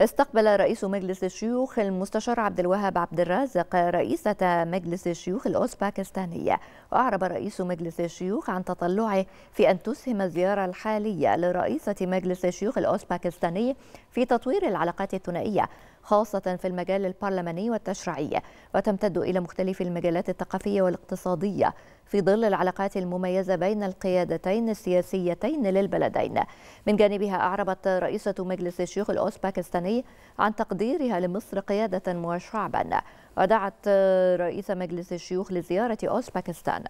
استقبل رئيس مجلس الشيوخ المستشار عبد الوهاب عبد الرازق رئيسة مجلس الشيوخ الأوزباكستانية وأعرب رئيس مجلس الشيوخ عن تطلعه في أن تسهم الزيارة الحالية لرئيسة مجلس الشيوخ الأوزباكستاني في تطوير العلاقات الثنائية خاصة في المجال البرلماني والتشريعي وتمتد إلى مختلف المجالات الثقافية والاقتصادية في ظل العلاقات المميزة بين القيادتين السياسيتين للبلدين من جانبها أعربت رئيسة مجلس الشيوخ الأوزباكستاني عن تقديرها لمصر قيادة وشعبا ودعت رئيس مجلس الشيوخ لزيارة أوزباكستان